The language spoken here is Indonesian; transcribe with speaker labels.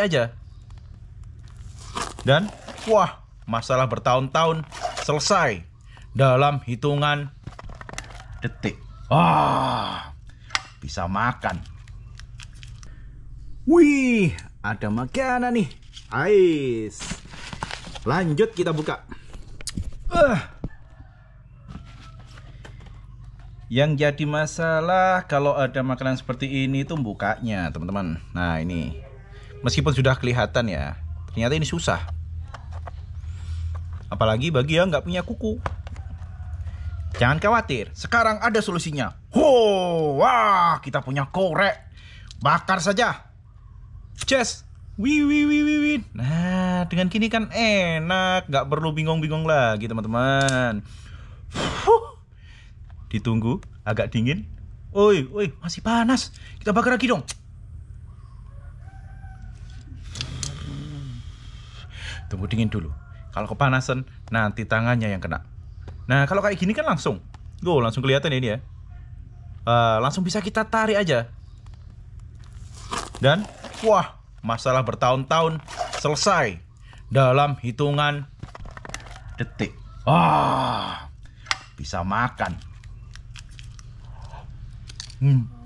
Speaker 1: aja. Dan wah, masalah bertahun-tahun selesai dalam hitungan detik. Ah, bisa makan. Wih, ada makanan nih. Ais. Lanjut kita buka. Uh. Yang jadi masalah kalau ada makanan seperti ini tuh bukanya, teman-teman. Nah, ini Meskipun sudah kelihatan ya, ternyata ini susah. Apalagi bagi yang nggak punya kuku. Jangan khawatir, sekarang ada solusinya. Ho, wah, kita punya korek. Bakar saja. Chest. wi wi wi wi wi Nah, dengan gini kan enak, nggak perlu bingung-bingung lagi, teman-teman. Ditunggu agak dingin.
Speaker 2: Oi, oi, masih panas. Kita bakar lagi dong.
Speaker 1: Tunggu dingin dulu. Kalau kepanasan, nanti tangannya yang kena. Nah, kalau kayak gini kan langsung. Go, langsung kelihatan ya ini ya. Uh, langsung bisa kita tarik aja. Dan, wah, masalah bertahun-tahun selesai dalam hitungan detik. Ah, bisa makan. Hmm.